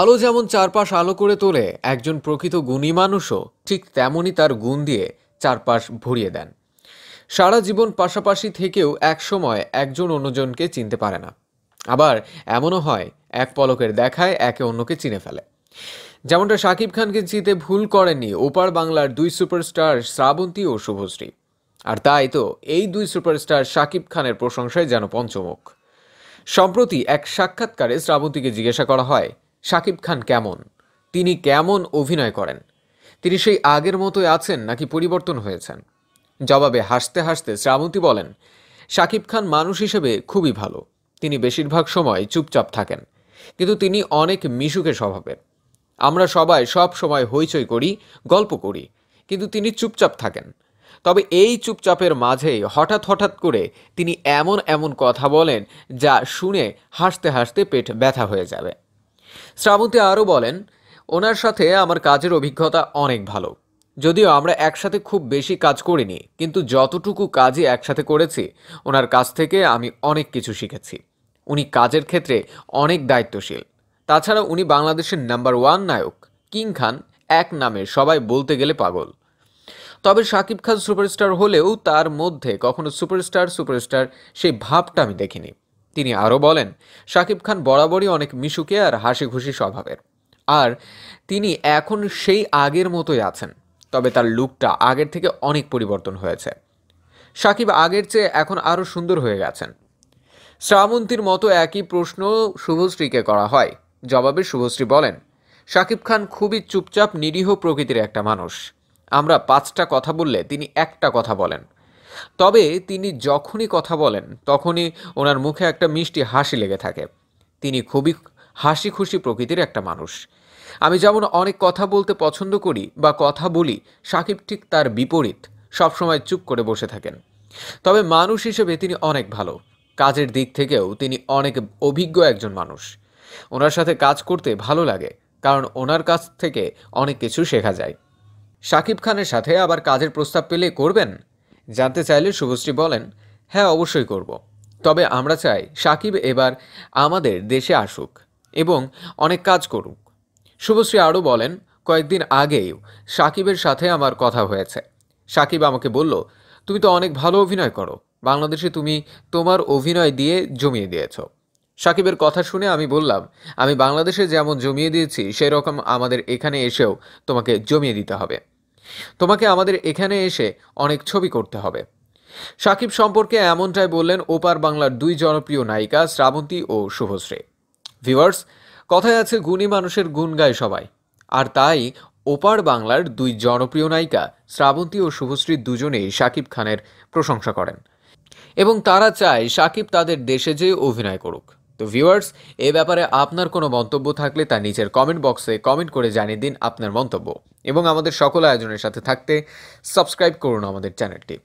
আলো যেমন চারপাশ আলো করে তোলে একজন প্রকৃত গুণী মানুষও ঠিক তেমনই তার গুণ দিয়ে চারপাশ ভরিয়ে দেন সারা জীবন পাশাপাশি থেকেও এক সময় একজন অন্যজনকে চিনতে পারে না আবার এমনও হয় এক পলকের দেখায় একে অন্যকে চিনে ফেলে যেমনটা শাকিব খানকে চিনতে ভুল করেননি ওপার বাংলার দুই সুপারস্টার শ্রাবন্তী ও শুভশ্রী আর তাই তো এই দুই সুপারস্টার শাকিব খানের প্রশংসায় যেন পঞ্চমুখ সম্প্রতি এক সাক্ষাৎকারে শ্রাবন্তীকে জিজ্ঞাসা করা হয় শাকিব খান কেমন তিনি কেমন অভিনয় করেন তিনি সেই আগের মতোই আছেন নাকি পরিবর্তন হয়েছেন জবাবে হাসতে হাসতে শ্রাবন্তী বলেন শাকিব খান মানুষ হিসেবে খুবই ভালো তিনি বেশিরভাগ সময় চুপচাপ থাকেন কিন্তু তিনি অনেক মিশুকে স্বভাবের আমরা সবাই সব সময় হইচই করি গল্প করি কিন্তু তিনি চুপচাপ থাকেন তবে এই চুপচাপের মাঝেই হঠাৎ হঠাৎ করে তিনি এমন এমন কথা বলেন যা শুনে হাসতে হাসতে পেট ব্যথা হয়ে যাবে শ্রাবন্তী আরও বলেন ওনার সাথে আমার কাজের অভিজ্ঞতা অনেক ভালো যদিও আমরা একসাথে খুব বেশি কাজ করিনি কিন্তু যতটুকু কাজই একসাথে করেছি ওনার কাছ থেকে আমি অনেক কিছু শিখেছি উনি কাজের ক্ষেত্রে অনেক দায়িত্বশীল তাছাড়া উনি বাংলাদেশের নাম্বার ওয়ান নায়ক কিং খান এক নামে সবাই বলতে গেলে পাগল তবে শাকিব খান সুপারস্টার হলেও তার মধ্যে কখনো সুপারস্টার সুপারস্টার সেই ভাবটা আমি দেখিনি তিনি আরও বলেন শাকিব খান বরাবরই অনেক মিশুকে আর হাসি খুশি স্বভাবের আর তিনি এখন সেই আগের মতোই আছেন তবে তার লুকটা আগের থেকে অনেক পরিবর্তন হয়েছে সাকিব আগের চেয়ে এখন আরও সুন্দর হয়ে গেছেন শ্রাবন্তীর মতো একই প্রশ্ন শুভশ্রীকে করা হয় জবাবে শুভশ্রী বলেন শাকিব খান খুবই চুপচাপ নিরীহ প্রকৃতির একটা মানুষ আমরা পাঁচটা কথা বললে তিনি একটা কথা বলেন তবে তিনি যখনই কথা বলেন তখনই ওনার মুখে একটা মিষ্টি হাসি লেগে থাকে তিনি খুবই হাসি খুশি প্রকৃতির একটা মানুষ আমি যেমন অনেক কথা বলতে পছন্দ করি বা কথা বলি সাকিব ঠিক তার বিপরীত সবসময় চুপ করে বসে থাকেন তবে মানুষ হিসেবে তিনি অনেক ভালো কাজের দিক থেকেও তিনি অনেক অভিজ্ঞ একজন মানুষ ওনার সাথে কাজ করতে ভালো লাগে কারণ ওনার কাছ থেকে অনেক কিছু শেখা যায় শাকিব খানের সাথে আবার কাজের প্রস্তাব পেলে করবেন জানতে চাইলে শুভশ্রী বলেন হ্যাঁ অবশ্যই করব তবে আমরা চাই সাকিব এবার আমাদের দেশে আসুক এবং অনেক কাজ করুক শুভশ্রী আরও বলেন কয়েকদিন আগেই সাকিবের সাথে আমার কথা হয়েছে সাকিব আমাকে বলল তুমি তো অনেক ভালো অভিনয় করো বাংলাদেশে তুমি তোমার অভিনয় দিয়ে জমিয়ে দিয়েছ সাকিবের কথা শুনে আমি বললাম আমি বাংলাদেশে যেমন জমিয়ে দিয়েছি সেরকম আমাদের এখানে এসেও তোমাকে জমিয়ে দিতে হবে তোমাকে আমাদের এখানে এসে অনেক ছবি করতে হবে সাকিব সম্পর্কে এমনটাই বললেন ওপার বাংলার দুই জনপ্রিয় নায়িকা শ্রাবন্তী ও শুভশ্রী ভিউয়ার্স কথায় আছে গুণী মানুষের গুণ গায় সবাই আর তাই ওপার বাংলার দুই জনপ্রিয় নায়িকা শ্রাবন্তী ও শুভশ্রী দুজনেই সাকিব খানের প্রশংসা করেন এবং তারা চায় সাকিব তাদের দেশে যেয়ে অভিনয় করুক তো ভিউয়ার্স এ ব্যাপারে আপনার কোনো মন্তব্য থাকলে তা নিচের কমেন্ট বক্সে কমেন্ট করে জানিয়ে দিন আপনার মন্তব্য এবং আমাদের সকল আয়োজনের সাথে থাকতে সাবস্ক্রাইব করুন আমাদের চ্যানেলটি